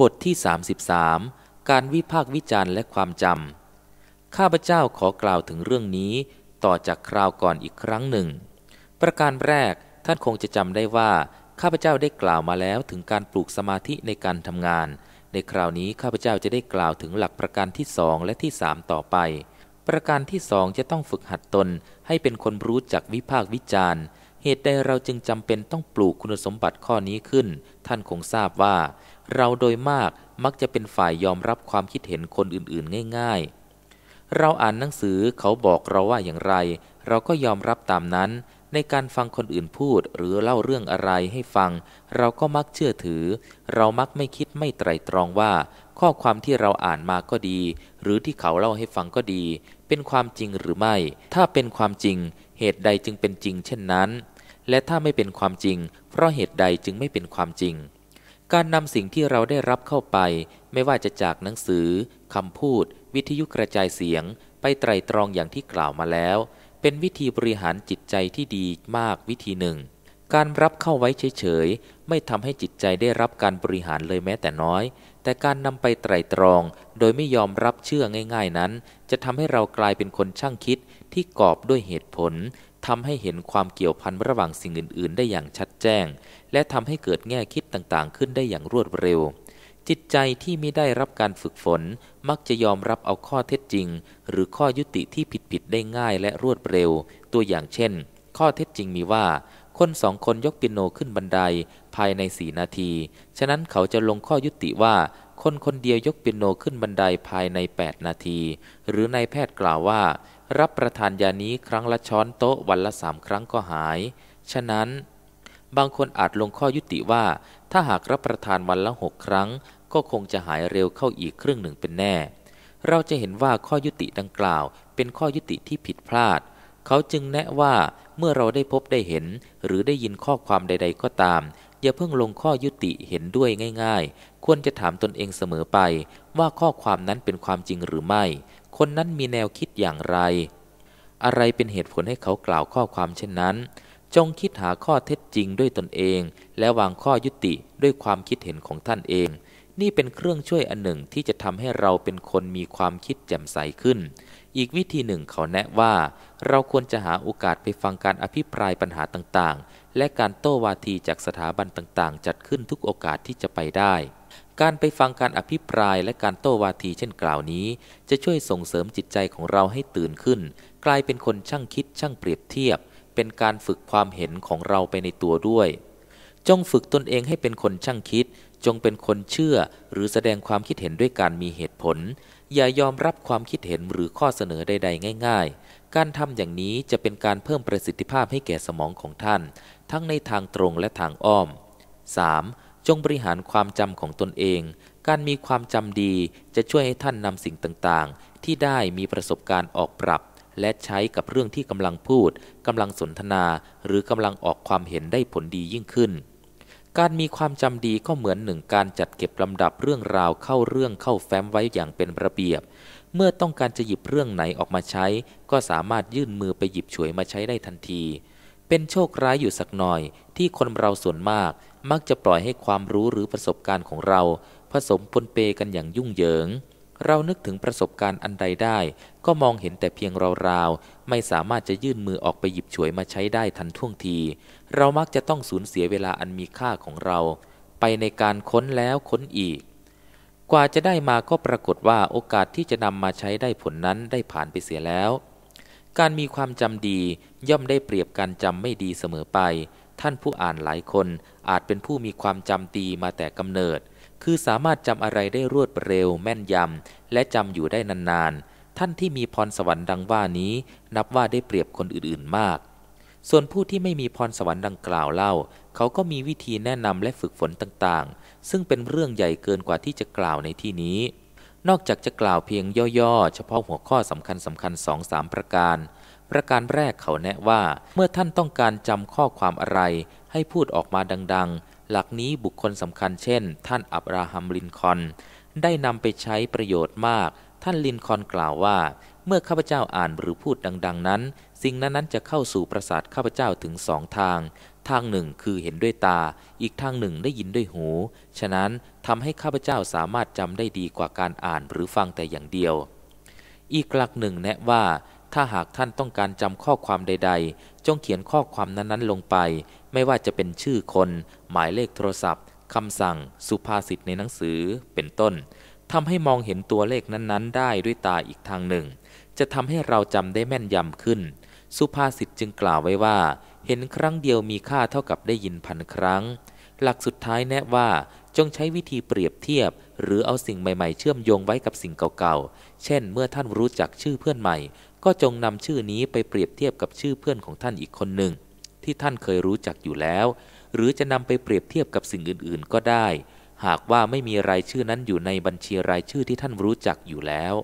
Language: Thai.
บทที่ 33 การวิพากษ์วิจารณ์และความจำ ข้าพเจ้าขอกล่าวถึงเรื่องนี้ ต่อจากคราวก่อนอีกครั้งหนึ่ง ประการแรกท่านคงจะจำได้ว่าข้าพเจ้าได้กล่าวมาแล้วถึงการปลูกสมาธิในการทำงาน ในคราวนี้ข้าพเจ้าจะได้กล่าวถึงหลักประการที่สองและที่สามต่อไป ประการที่สองจะต้องฝึกหัดตนให้เป็นคนรู้จักวิพากษ์วิจารณ์ เหตุใดเราจึงจำเป็นต้องปลูกคุณสมบัติข้อนี้ขึ้น ท่านคงทราบว่าเราโดยมากมักจะเป็นฝ่ายยอมรับความคิดเห็นคนอื่น ๆ ง่าย ๆ เราอ่านหนังสือเขาบอกเราว่าอย่างไร เราก็ยอมรับตามนั้น ในการฟังคนอื่นพูดหรือเล่าเรื่องอะไรให้ฟัง เราก็มักเชื่อถือ เรามักไม่คิดไม่ไตรตรองว่า ข้อความที่เราอ่านมาก็ดี หรือที่เขาเล่าให้ฟังก็ดี เป็นความจริงหรือไม่ ถ้าเป็นความจริง เหตุใดจึงเป็นจริงเช่นนั้น และถ้าไม่เป็นความจริง เพราะเหตุใดจึงไม่เป็นความจริงการนำสิ่งที่เราได้รับเข้าไป ไม่ว่าจะจากหนังสือ คำพูด วิทยุกระจายเสียง ไปไตรตรองอย่างที่กล่าวมาแล้ว เป็นวิธีบริหารจิตใจที่ดีมากวิธีหนึ่ง การรับเข้าไว้เฉย ๆไม่ทำให้จิตใจได้รับการบริหารเลยแม้แต่น้อย แต่การนำไปไตรตรองโดยไม่ยอมรับเชื่อง่าย ๆนั้น จะทำให้เรากลายเป็นคนช่างคิดที่กอบด้วยเหตุผลทำให้เห็นความเกี่ยวพันระหว่างสิ่งอื่นๆ ได้อย่างชัดแจ้ง และทำให้เกิดแง่คิดต่างๆ ขึ้นได้อย่างรวดเร็ว จิตใจที่ไม่ได้รับการฝึกฝนมักจะยอมรับเอาข้อเท็จจริง หรือข้อยุติที่ผิด ๆ ได้ง่ายและรวดเร็ว ตัวอย่างเช่น ข้อเท็จจริงมีว่า คนสองคนยกปิโนขึ้นบันไดภายในสี่นาที ฉะนั้นเขาจะลงข้อยุติว่า คนคนเดียวยกปีโนขึ้นบันไดภายใน8นาที หรือนายแพทย์กล่าวว่ารับประทานยานี้ครั้งละช้อนโต๊ะวันละสามครั้งก็หาย ฉะนั้น บางคนอาจลงข้อยุติว่าถ้าหากรับประทานวันละหกครั้ง ก็คงจะหายเร็วเข้าอีกครึ่งหนึ่งเป็นแน่ เราจะเห็นว่าข้อยุติดังกล่าวเป็นข้อยุติที่ผิดพลาด เขาจึงแนะว่าเมื่อเราได้พบได้เห็น หรือได้ยินข้อความใด ๆ ก็ตาม อย่าเพิ่งลงข้อยุติเห็นด้วยง่าย ๆ ควรจะถามตนเองเสมอไป ว่าข้อความนั้นเป็นความจริงหรือไม่คนนั้นมีแนวคิดอย่างไร อะไรเป็นเหตุผลให้เขากล่าวข้อความเช่นนั้น จงคิดหาข้อเท็จจริงด้วยตนเอง และวางข้อยุติด้วยความคิดเห็นของท่านเอง นี่เป็นเครื่องช่วยอันหนึ่งที่จะทำให้เราเป็นคนมีความคิดแจ่มใสขึ้น อีกวิธีหนึ่งเขาแนะว่า เราควรจะหาโอกาสไปฟังการอภิปรายปัญหาต่างๆ และการโต้วาทีจากสถาบันต่าง ๆ จัดขึ้นทุกโอกาสที่จะไปได้การไปฟังการอภิปรายและการโต้วาทีเช่นกล่าวนี้ จะช่วยส่งเสริมจิตใจของเราให้ตื่นขึ้น กลายเป็นคนช่างคิดช่างเปรียบเทียบ เป็นการฝึกความเห็นของเราไปในตัวด้วย จงฝึกตนเองให้เป็นคนช่างคิด จงเป็นคนเชื่อ หรือแสดงความคิดเห็นด้วยการมีเหตุผล อย่ายอมรับความคิดเห็นหรือข้อเสนอใด ๆง่ายๆ การทำอย่างนี้จะเป็นการเพิ่มประสิทธิภาพให้แก่สมองของท่าน ทั้งในทางตรงและทางอ้อม 3. จงบริหารความจำของตนเอง การมีความจำดีจะช่วยให้ท่านนำสิ่งต่างๆ ที่ได้มีประสบการณ์ออกปรับ และใช้กับเรื่องที่กำลังพูดกำลังสนทนา หรือกำลังออกความเห็นได้ผลดียิ่งขึ้น การมีความจำดีก็เหมือนหนึ่งการจัดเก็บลำดับเรื่องราวเข้าเรื่องเข้าแฟ้มไว้อย่างเป็นระเบียบ เมื่อต้องการจะหยิบเรื่องไหนออกมาใช้ ก็สามารถยื่นมือไปหยิบฉวยมาใช้ได้ทันที เป็นโชคร้ายอยู่สักหน่อยที่คนเราส่วนมากมักจะปล่อยให้ความรู้หรือประสบการณ์ของเรา ผสมปนเปกันอย่างยุ่งเหยิง เรานึกถึงประสบการณ์อันใดได้ ก็มองเห็นแต่เพียงราวๆ ไม่สามารถจะยื่นมือออกไปหยิบฉวยมาใช้ได้ทันท่วงที เรามักจะต้องสูญเสียเวลาอันมีค่าของเรา ไปในการค้นแล้วค้นอีก กว่าจะได้มาก็ปรากฏว่าโอกาสที่จะนำมาใช้ได้ผลนั้นได้ผ่านไปเสียแล้ว การมีความจำดีย่อมได้เปรียบการจำไม่ดีเสมอไปท่านผู้อ่านหลายคนอาจเป็นผู้มีความจำดีมาแต่กำเนิด คือสามารถจำอะไรได้รวดเร็ว แม่นยำ และจำอยู่ได้นานๆ ท่านที่มีพรสวรรค์ดังว่านี้ นับว่าได้เปรียบคนอื่นๆมาก ส่วนผู้ที่ไม่มีพรสวรรค์ดังกล่าวเล่า เขาก็มีวิธีแนะนำและฝึกฝนต่างๆ ซึ่งเป็นเรื่องใหญ่เกินกว่าที่จะกล่าวในที่นี้ นอกจากจะกล่าวเพียงย่อๆ เฉพาะหัวข้อสำคัญๆสองสามประการประการแรกเขาแนะว่า เมื่อท่านต้องการจำข้อความอะไร ให้พูดออกมาดัง ๆ หลักนี้บุคคลสำคัญเช่น ท่านอับราฮัมลินคอนได้นำไปใช้ประโยชน์มาก ท่านลินคอนกล่าวว่า เมื่อข้าพเจ้าอ่านหรือพูดดัง ๆ นั้น สิ่งนั้นๆจะเข้าสู่ประสาทข้าพเจ้าถึงสองทาง ทางหนึ่งคือเห็นด้วยตา อีกทางหนึ่งได้ยินด้วยหูฉะนั้นทำให้ข้าพเจ้าสามารถจำได้ดีกว่าการอ่านหรือฟังแต่อย่างเดียว อีกหลักหนึ่งแนะว่าถ้าหากท่านต้องการจำข้อความใดๆ จงเขียนข้อความนั้นๆลงไป ไม่ว่าจะเป็นชื่อคน หมายเลขโทรศัพท์คำสั่ง สุภาษิตในหนังสือ เป็นต้นทำให้มองเห็นตัวเลขนั้นๆ ได้ด้วยตาอีกทางหนึ่ง จะทำให้เราจำได้แม่นยำขึ้น สุภาษิตจึงกล่าวไว้ว่า เห็นครั้งเดียวมีค่าเท่ากับได้ยินพันครั้ง หลักสุดท้ายแนะว่า จงใช้วิธีเปรียบเทียบ หรือเอาสิ่งใหม่ๆ เชื่อมโยงไว้กับสิ่งเก่าๆ เช่น เมื่อท่านรู้จักชื่อเพื่อนใหม่ก็จงนำชื่อนี้ไปเปรียบเทียบกับชื่อเพื่อนของท่านอีกคนหนึ่ง ที่ท่านเคยรู้จักอยู่แล้ว หรือจะนำไปเปรียบเทียบกับสิ่งอื่นๆ ก็ได้ หากว่าไม่มีรายชื่อนั้นอยู่ในบัญชีรายชื่อที่ท่านรู้จักอยู่แล้ว